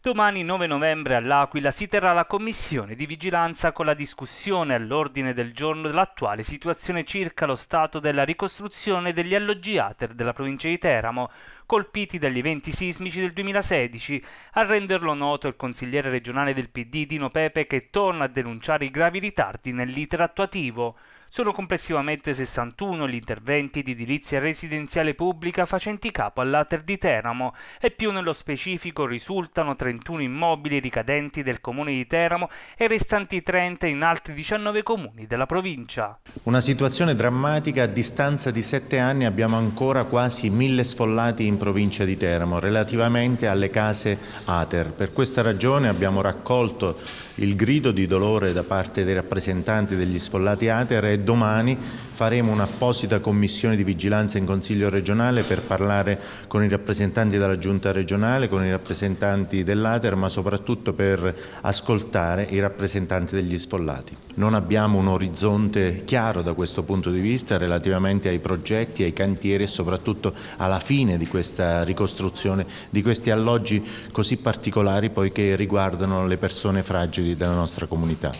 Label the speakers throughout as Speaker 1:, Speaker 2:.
Speaker 1: Domani 9 novembre all'Aquila si terrà la commissione di vigilanza con la discussione all'ordine del giorno dell'attuale situazione circa lo stato della ricostruzione degli alloggi ATER della provincia di Teramo, colpiti dagli eventi sismici del 2016. A renderlo noto il consigliere regionale del PD Dino Pepe che torna a denunciare i gravi ritardi nell'iter attuativo. Sono complessivamente 61 gli interventi di edilizia residenziale pubblica facenti capo all'Ater di Teramo e più nello specifico risultano 31 immobili ricadenti del comune di Teramo e restanti 30 in altri 19 comuni della provincia.
Speaker 2: Una situazione drammatica, a distanza di 7 anni abbiamo ancora quasi 1000 sfollati in provincia di Teramo relativamente alle case Ater. Per questa ragione abbiamo raccolto il grido di dolore da parte dei rappresentanti degli sfollati Ater e domani faremo un'apposita commissione di vigilanza in Consiglio regionale per parlare con i rappresentanti della Giunta regionale, con i rappresentanti dell'Ater, ma soprattutto per ascoltare i rappresentanti degli sfollati. Non abbiamo un orizzonte chiaro da questo punto di vista relativamente ai progetti, ai cantieri e soprattutto alla fine di questa ricostruzione di questi alloggi così particolari poiché riguardano le persone fragili della nostra comunità.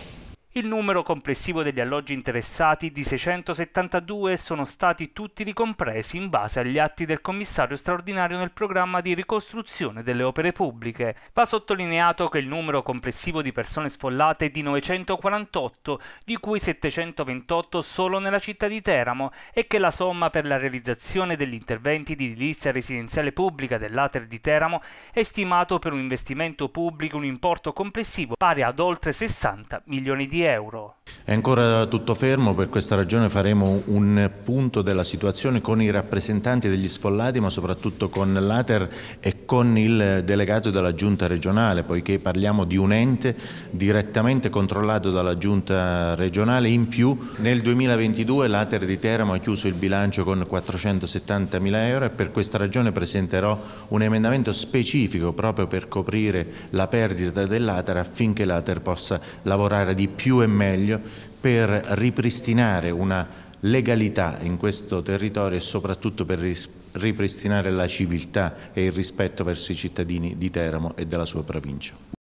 Speaker 1: Il numero complessivo degli alloggi interessati di 672 sono stati tutti ricompresi in base agli atti del commissario straordinario nel programma di ricostruzione delle opere pubbliche. Va sottolineato che il numero complessivo di persone sfollate è di 948, di cui 728 solo nella città di Teramo, e che la somma per la realizzazione degli interventi di edilizia residenziale pubblica dell'Ater di Teramo è stimato per un investimento pubblico un importo complessivo pari ad oltre 60 milioni di euro euro
Speaker 2: è ancora tutto fermo, per questa ragione faremo un punto della situazione con i rappresentanti degli sfollati ma soprattutto con l'Ater e con il delegato della giunta regionale poiché parliamo di un ente direttamente controllato dalla giunta regionale in più nel 2022 l'Ater di Teramo ha chiuso il bilancio con 470 mila euro e per questa ragione presenterò un emendamento specifico proprio per coprire la perdita dell'Ater affinché l'Ater possa lavorare di più e meglio per ripristinare una legalità in questo territorio e soprattutto per ripristinare la civiltà e il rispetto verso i cittadini di Teramo e della sua provincia.